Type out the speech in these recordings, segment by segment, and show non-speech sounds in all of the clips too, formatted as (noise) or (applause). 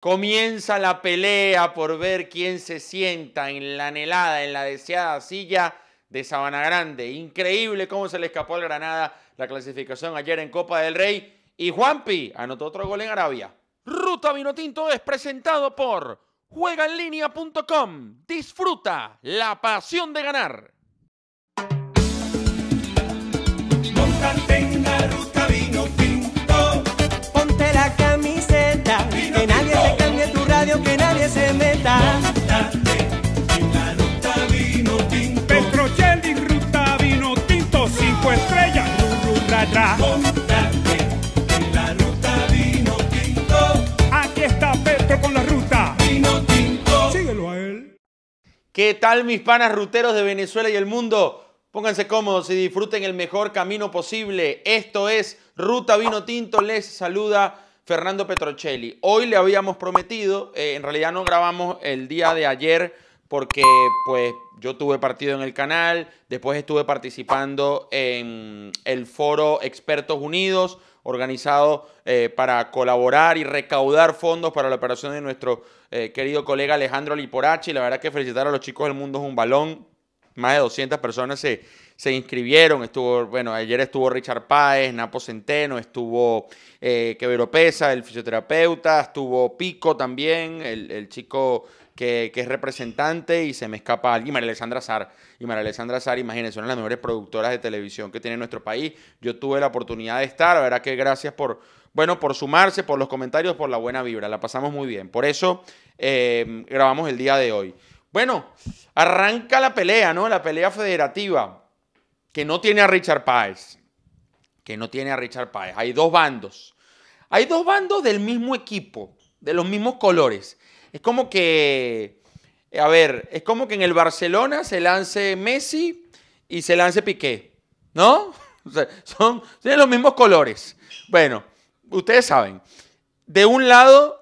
Comienza la pelea por ver quién se sienta en la anhelada, en la deseada silla de Sabana Grande. Increíble cómo se le escapó al Granada la clasificación ayer en Copa del Rey. Y Juanpi anotó otro gol en Arabia. Ruta Vinotinto es presentado por juegaenlinea.com. Disfruta la pasión de ganar. Aquí está con la ruta. Síguelo a él. ¿Qué tal mis panas ruteros de Venezuela y el mundo? Pónganse cómodos y disfruten el mejor camino posible. Esto es Ruta Vino Tinto. Les saluda Fernando Petrocelli. Hoy le habíamos prometido, eh, en realidad no grabamos el día de ayer porque pues yo tuve partido en el canal, después estuve participando en el foro Expertos Unidos, organizado eh, para colaborar y recaudar fondos para la operación de nuestro eh, querido colega Alejandro Liporachi. La verdad que felicitar a los chicos del mundo es un balón. Más de 200 personas se, inscribieron. Estuvo, bueno, ayer estuvo Richard Páez, Napo Centeno, estuvo eh, Quevero Pesa, el fisioterapeuta, estuvo Pico también, el, el chico que, es representante y se me escapa alguien, María Alexandra Sar. Y María Alexandra Sar, imagínense, una de las mejores productoras de televisión que tiene nuestro país. Yo tuve la oportunidad de estar, la verdad que gracias por, bueno, por sumarse, por los comentarios, por la buena vibra, la pasamos muy bien. Por eso eh, grabamos el día de hoy. Bueno, arranca la pelea, ¿no? La pelea federativa, que no tiene a Richard Páez, que no tiene a Richard Páez. Hay dos bandos. Hay dos bandos del mismo equipo, de los mismos colores. Es como que, a ver, es como que en el Barcelona se lance Messi y se lance Piqué, ¿no? (laughs) son, tienen los mismos colores. Bueno, ustedes saben, de un lado,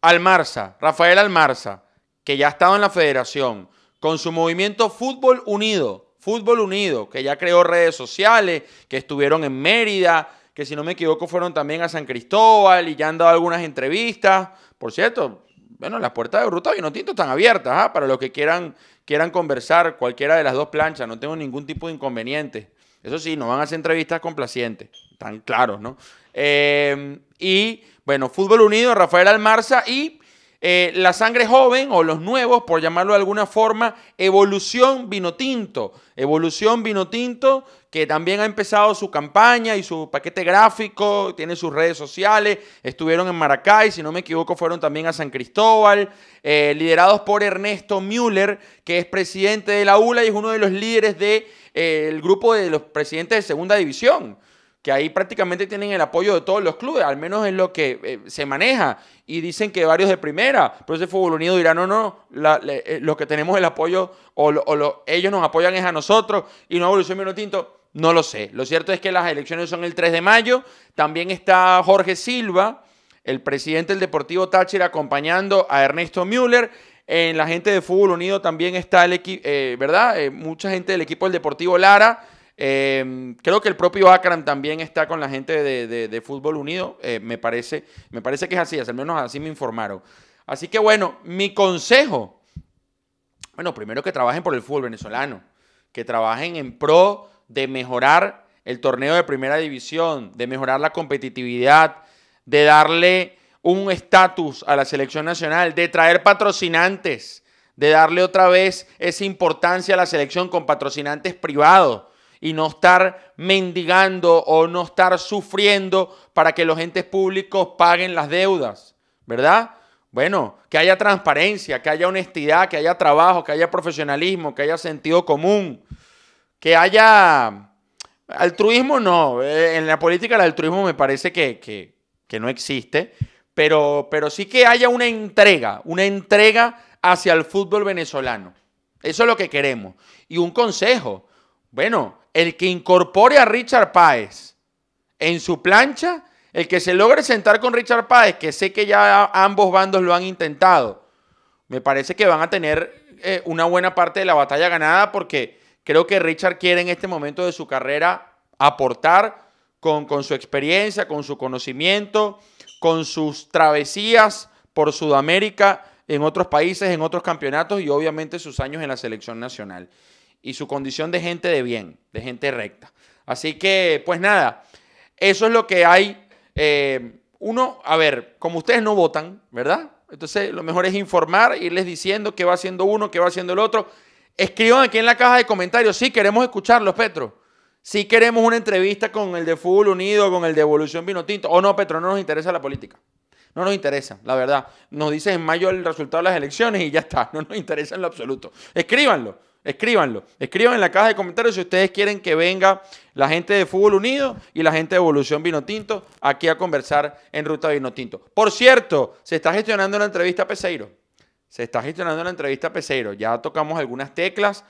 Almarza, Rafael Almarza, que ya ha estado en la federación, con su movimiento Fútbol Unido, Fútbol Unido, que ya creó redes sociales, que estuvieron en Mérida, que si no me equivoco fueron también a San Cristóbal y ya han dado algunas entrevistas. Por cierto, bueno, las puertas de Ruta Vino Tinto están abiertas ¿ah? para los que quieran, quieran conversar, cualquiera de las dos planchas, no tengo ningún tipo de inconveniente. Eso sí, no van a hacer entrevistas complacientes, tan claros, ¿no? Eh, y bueno, Fútbol Unido, Rafael Almarza y eh, la sangre joven o los nuevos, por llamarlo de alguna forma, Evolución Vino Tinto. Evolución Vino Tinto, que también ha empezado su campaña y su paquete gráfico, tiene sus redes sociales, estuvieron en Maracay, si no me equivoco, fueron también a San Cristóbal, eh, liderados por Ernesto Müller, que es presidente de la ULA y es uno de los líderes del de, eh, grupo de los presidentes de Segunda División que ahí prácticamente tienen el apoyo de todos los clubes, al menos en lo que eh, se maneja, y dicen que varios de primera, pero ese Fútbol Unido dirá, no, no, la, eh, los que tenemos el apoyo, o, ellos nos apoyan es a nosotros, y no evolución Mino Tinto, no lo sé. Lo cierto es que las elecciones son el 3 de mayo, también está Jorge Silva, el presidente del Deportivo Táchira, acompañando a Ernesto Müller, en la gente de Fútbol Unido también está el equipo, eh, ¿verdad? mucha gente del equipo del Deportivo Lara, Em, creo que el propio Akram también está con la gente de, Fútbol Unido. Eh, me, parece, me parece que es así, al menos así me informaron. Así que bueno, mi consejo. Bueno, primero que trabajen por el fútbol venezolano, que trabajen en pro de mejorar el torneo de primera división, de mejorar la competitividad, de darle un estatus a la selección nacional, de traer patrocinantes, de darle otra vez esa importancia a la selección con patrocinantes privados, y no estar mendigando o no estar sufriendo para que los entes públicos paguen las deudas, ¿verdad? Bueno, que haya transparencia, que haya honestidad, que haya trabajo, que haya profesionalismo, que haya sentido común, que haya... Altruismo no, eh, en la política el altruismo me parece que, no existe, pero, pero, sí que haya una entrega, una entrega hacia el fútbol venezolano. Eso es lo que queremos. Y un consejo, bueno, el que incorpore a Richard Páez en su plancha, el que se logre sentar con Richard Páez, que sé que ya ambos bandos lo han intentado, me parece que van a tener eh, una buena parte de la batalla ganada porque creo que Richard quiere en este momento de su carrera aportar con, con su experiencia, con su conocimiento, con sus travesías por Sudamérica, en otros países, en otros campeonatos y obviamente sus años en la selección nacional y su condición de gente de bien, de gente recta. Así que, pues nada, eso es lo que hay. Eh, uno, a ver, como ustedes no votan, ¿verdad? Entonces, lo mejor es informar, irles diciendo qué va haciendo uno, qué va haciendo el otro. Escriban aquí en la caja de comentarios, sí, queremos escucharlos, Petro. Sí queremos una entrevista con el de Fútbol Unido, con el de Evolución Tinto, O oh, no, Petro, no nos interesa la política. No nos interesa, la verdad. Nos dicen en mayo el resultado de las elecciones y ya está. (laughs) No nos interesa en lo absoluto. Escríbanlo. Escríbanlo. Escriban en la caja de comentarios si ustedes quieren que venga la gente de Fútbol Unido y la gente de Evolución Vinotinto aquí a conversar en Ruta Vinotinto. Por cierto, se está gestionando la entrevista Peseiro. Se está gestionando la entrevista Peseiro. Ya tocamos algunas teclas.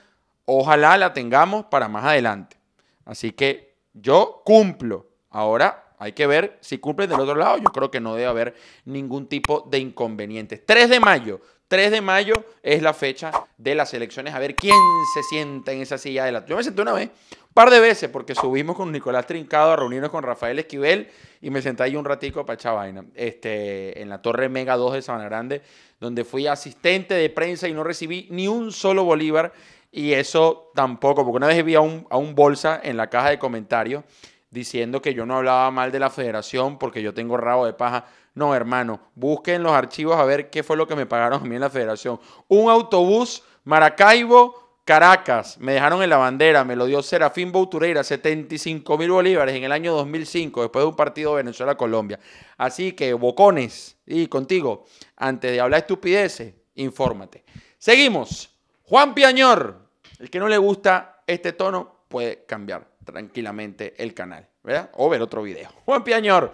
Ojalá la tengamos para más adelante. Así que yo cumplo. Ahora hay que ver si cumplen del otro lado. Yo creo que no debe haber ningún tipo de inconveniente. 3 de mayo, 3 de mayo es la fecha de las elecciones. A ver quién se sienta en esa silla de la... Yo me senté una vez, un par de veces, porque subimos con Nicolás Trincado a reunirnos con Rafael Esquivel y me senté ahí un ratico para echar vaina. Este, en la Torre Mega 2 de Sabana Grande, donde fui asistente de prensa y no recibí ni un solo bolívar. Y eso tampoco, porque una vez vi un, a un bolsa en la caja de comentarios diciendo que yo no hablaba mal de la federación porque yo tengo rabo de paja. No, hermano, busquen los archivos a ver qué fue lo que me pagaron a mí en la federación. Un autobús Maracaibo, Caracas, me dejaron en la bandera, me lo dio Serafín Boutureira, 75 mil bolívares en el año 2005, después de un partido Venezuela-Colombia. Así que, bocones, y contigo, antes de hablar estupideces, infórmate. Seguimos. Juan Piañor, el que no le gusta este tono, puede cambiar tranquilamente el canal, ¿verdad? O ver otro video. Juan Piañor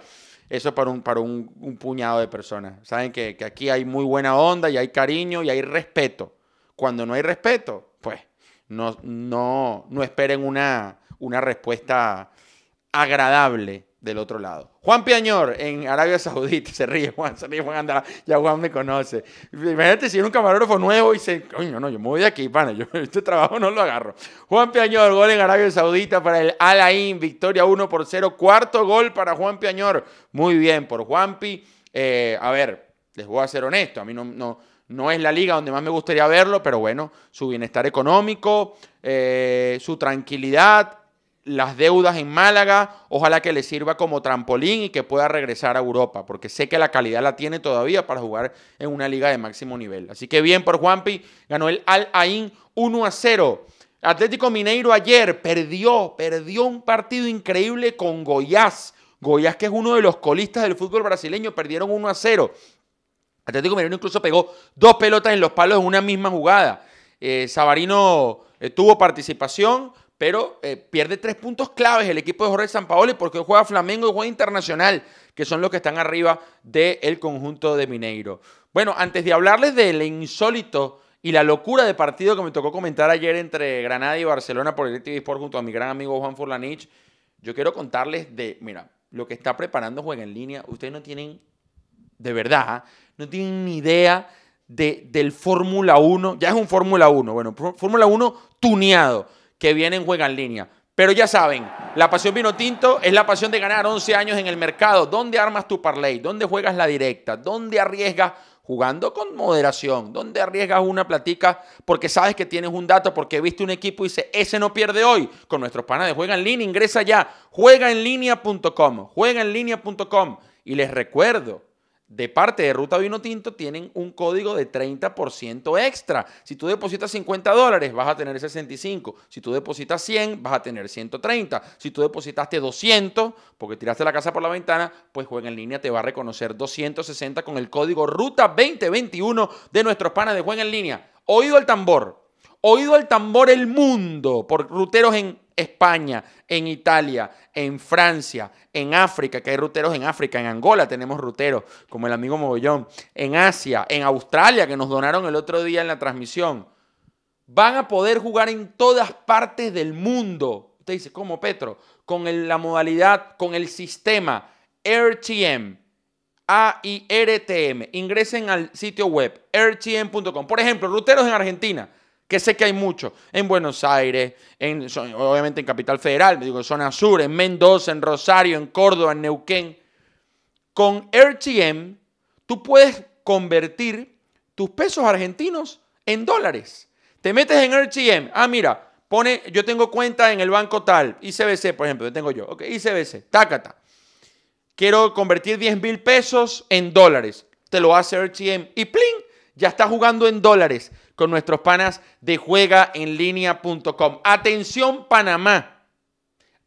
eso para un, para un, puñado de personas. Saben que, aquí hay muy buena onda y hay cariño y hay respeto. Cuando no hay respeto, pues no, no, no esperen una, una respuesta agradable del otro lado. Juan Piañor en Arabia Saudita, se ríe Juan, se ríe Juan Andara, ya Juan me conoce. Imagínate si era un camarógrafo nuevo y se, coño, no, yo me voy de aquí, pana, yo (laughs) este trabajo no lo agarro. Juan Piañor, gol en Arabia Saudita para el Al victoria 1 por 0, cuarto gol para Juan Piañor. Muy bien por Juanpi. Eh, a ver, les voy a ser honesto, a mí no, no, no es la liga donde más me gustaría verlo, pero bueno, su bienestar económico, eh, su tranquilidad, las deudas en Málaga, ojalá que le sirva como trampolín y que pueda regresar a Europa, porque sé que la calidad la tiene todavía para jugar en una liga de máximo nivel. Así que bien por Juanpi, ganó el Al Ain 1 a 0. Atlético Mineiro ayer perdió, perdió un partido increíble con Goiás. Goiás que es uno de los colistas del fútbol brasileño, perdieron 1 a 0. Atlético Mineiro incluso pegó dos pelotas en los palos en una misma jugada. Eh, Sabarino eh, tuvo participación, pero eh, pierde tres puntos claves el equipo de Jorge Sampaoli porque juega Flamengo y juega Internacional, que son los que están arriba del conjunto de Mineiro. Bueno, antes de hablarles del insólito y la locura de partido que me tocó comentar ayer entre Granada y Barcelona por el TV Sport junto a mi gran amigo Juan Furlanich, yo quiero contarles de, mira, lo que está preparando Juega en Línea. Ustedes no tienen, de verdad, no tienen ni idea de, del Fórmula 1. Ya es un Fórmula 1, bueno, Fórmula 1 tuneado que vienen juegan línea. Pero ya saben, la pasión vino tinto es la pasión de ganar 11 años en el mercado. ¿Dónde armas tu parlay? ¿Dónde juegas la directa? ¿Dónde arriesgas jugando con moderación? ¿Dónde arriesgas una platica porque sabes que tienes un dato, porque viste un equipo y dice ese no pierde hoy? Con nuestros panas de Juega en Línea, ingresa ya, juegaenlinea.com, juegaenlinea.com. Y les recuerdo, de parte de Ruta Vino Tinto tienen un código de 30% extra. Si tú depositas 50 dólares, vas a tener 65. Si tú depositas 100, vas a tener 130. Si tú depositaste 200, porque tiraste la casa por la ventana, pues Juega en línea te va a reconocer 260 con el código Ruta 2021 de nuestros panas de Juega en línea. Oído el tambor. Oído al tambor el mundo por ruteros en España, en Italia, en Francia, en África, que hay ruteros en África, en Angola tenemos ruteros, como el amigo Mogollón, en Asia, en Australia, que nos donaron el otro día en la transmisión. Van a poder jugar en todas partes del mundo. Usted dice, ¿cómo Petro? Con la modalidad, con el sistema RTM, m Ingresen al sitio web rtm.com. Por ejemplo, ruteros en Argentina que sé que hay mucho en Buenos Aires, en, obviamente en Capital Federal, digo, zona sur, en Mendoza, en Rosario, en Córdoba, en Neuquén. Con RTM, tú puedes convertir tus pesos argentinos en dólares. Te metes en RTM, ah, mira, pone, yo tengo cuenta en el banco tal, ICBC, por ejemplo, tengo yo, ok, ICBC, tácata. Quiero convertir 10 mil pesos en dólares. Te lo hace RTM y ¡plin! ya está jugando en dólares con nuestros panas de juegaenlinea.com. Atención Panamá.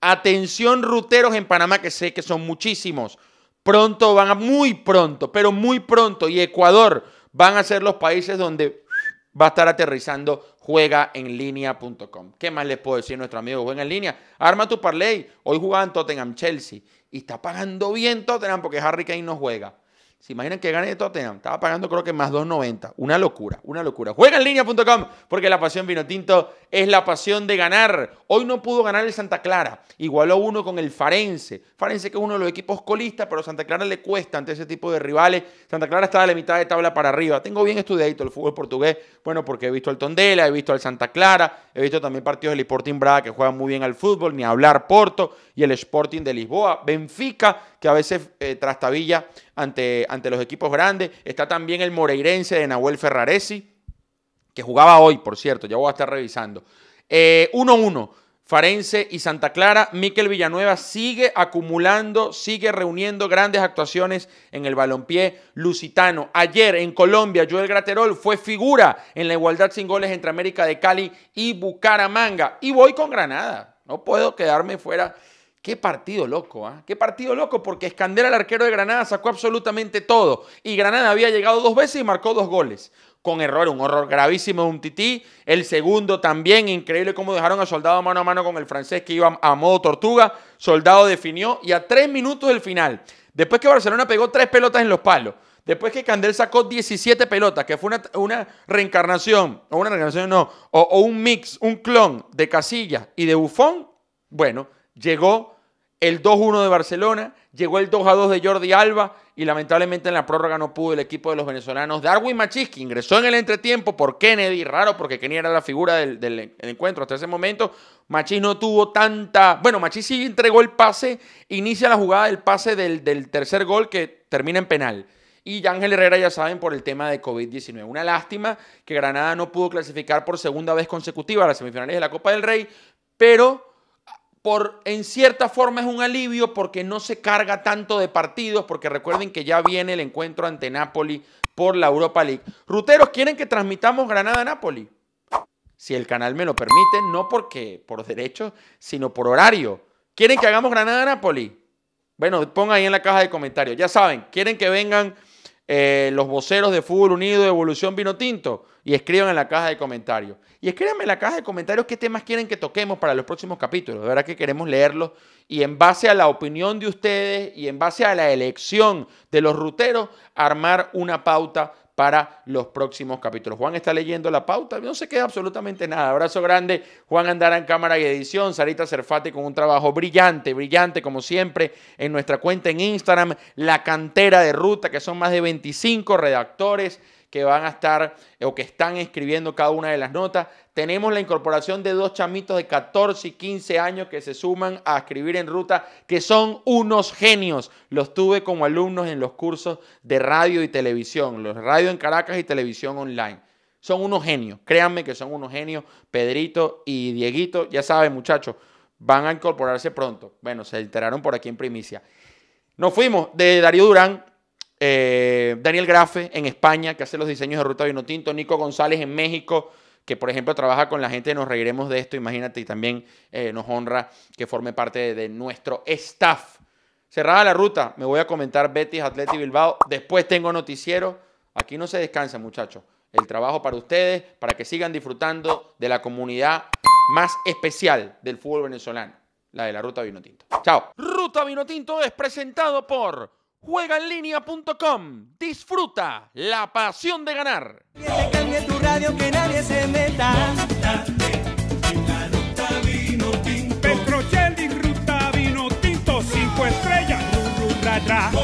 Atención ruteros en Panamá, que sé que son muchísimos. Pronto van a, muy pronto, pero muy pronto, y Ecuador van a ser los países donde va a estar aterrizando juegaenlinea.com. ¿Qué más les puedo decir nuestro amigo Juega en Línea? Arma tu parlay. Hoy jugaban Tottenham Chelsea y está pagando bien Tottenham porque Harry Kane no juega. ¿Se imaginan que gane de Tottenham? Estaba pagando creo que más 2.90. Una locura, una locura. Juega en línea.com porque la pasión vino tinto. es la pasión de ganar. Hoy no pudo ganar el Santa Clara. Igualó uno con el Farense. Farense que es uno de los equipos colistas, pero Santa Clara le cuesta ante ese tipo de rivales. Santa Clara está a la mitad de tabla para arriba. Tengo bien estudiadito el fútbol portugués. Bueno, porque he visto al Tondela, he visto al Santa Clara, he visto también partidos del Sporting Braga que juegan muy bien al fútbol, ni hablar Porto y el Sporting de Lisboa. Benfica, que a veces tras eh, trastabilla ante, los equipos grandes. Está también el Moreirense de Nahuel Ferraresi, que jugaba hoy, por cierto, ya voy a estar revisando. 1-1. Eh, Farense y Santa Clara, Miquel Villanueva sigue acumulando, sigue reuniendo grandes actuaciones en el balompié lusitano. Ayer en Colombia, Joel Graterol fue figura en la igualdad sin goles entre América de Cali y Bucaramanga. Y voy con Granada, no puedo quedarme fuera Qué partido loco, ¿ah? Qué partido loco, porque Escandela, el arquero de Granada, sacó absolutamente todo. Y Granada había llegado dos veces y marcó dos goles. Con error, un horror gravísimo de un tití. El segundo también, increíble cómo dejaron a Soldado mano a mano con el francés que iba a modo tortuga. Soldado definió y a tres minutos del final. Después que Barcelona pegó tres pelotas en los palos. Después que Candel sacó 17 pelotas, que fue una, reencarnación, o una reencarnación no, o, un mix, un clon de casilla y de Bufón, bueno, llegó el 2-1 de Barcelona, llegó el 2-2 de Jordi Alba y lamentablemente en la prórroga no pudo el equipo de los venezolanos. Darwin que ingresó en el entretiempo por Kennedy, raro porque Kennedy era la figura del, encuentro hasta ese momento. Machis no tuvo tanta... Bueno, Machis sí entregó el pase, inicia la jugada del pase del, del tercer gol que termina en penal. Y Ángel Herrera ya saben por el tema de COVID-19. Una lástima que Granada no pudo clasificar por segunda vez consecutiva a las semifinales de la Copa del Rey, pero por, en cierta forma es un alivio porque no se carga tanto de partidos, porque recuerden que ya viene el encuentro ante Napoli por la Europa League. Ruteros, ¿quieren que transmitamos Granada-Napoli? Si el canal me lo permite, no porque por derecho, sino por horario. ¿Quieren que hagamos Granada-Napoli? Bueno, pongan ahí en la caja de comentarios. Ya saben, ¿quieren que vengan eh, los voceros de Fútbol Unido, Evolución Vino Tinto, y escriban en la caja de comentarios. Y escríbanme en la caja de comentarios qué temas quieren que toquemos para los próximos capítulos. De verdad que queremos leerlos. Y en base a la opinión de ustedes y en base a la elección de los ruteros, armar una pauta para los próximos capítulos. Juan está leyendo la pauta, no se queda absolutamente nada. Abrazo grande, Juan Andara en cámara y edición, Sarita Cerfati con un trabajo brillante, brillante como siempre en nuestra cuenta en Instagram, la cantera de ruta, que son más de 25 redactores que van a estar eh, o que están escribiendo cada una de las notas. Tenemos la incorporación de dos chamitos de 14 y 15 años que se suman a escribir en ruta, que son unos genios. Los tuve como alumnos en los cursos de radio y televisión, los radio en Caracas y televisión online. Son unos genios, créanme que son unos genios. Pedrito y Dieguito, ya saben muchachos, van a incorporarse pronto. Bueno, se enteraron por aquí en primicia. Nos fuimos de Darío Durán eh, Daniel Grafe en España, que hace los diseños de Ruta Vinotinto Nico González en México, que por ejemplo trabaja con la gente, nos reiremos de esto, imagínate, y también eh, nos honra que forme parte de, nuestro staff. Cerrada la ruta, me voy a comentar Betis, Atleti Bilbao, después tengo noticiero, aquí no se descansa muchachos, el trabajo para ustedes, para que sigan disfrutando de la comunidad más especial del fútbol venezolano, la de la Ruta Vinotinto Chao. Ruta Vinotinto es presentado por... Juegaenlinea.com. Disfruta la pasión de ganar. Que cambie tu radio, que nadie se meta. Petrocelli, ruta, vino tinto, cinco estrellas,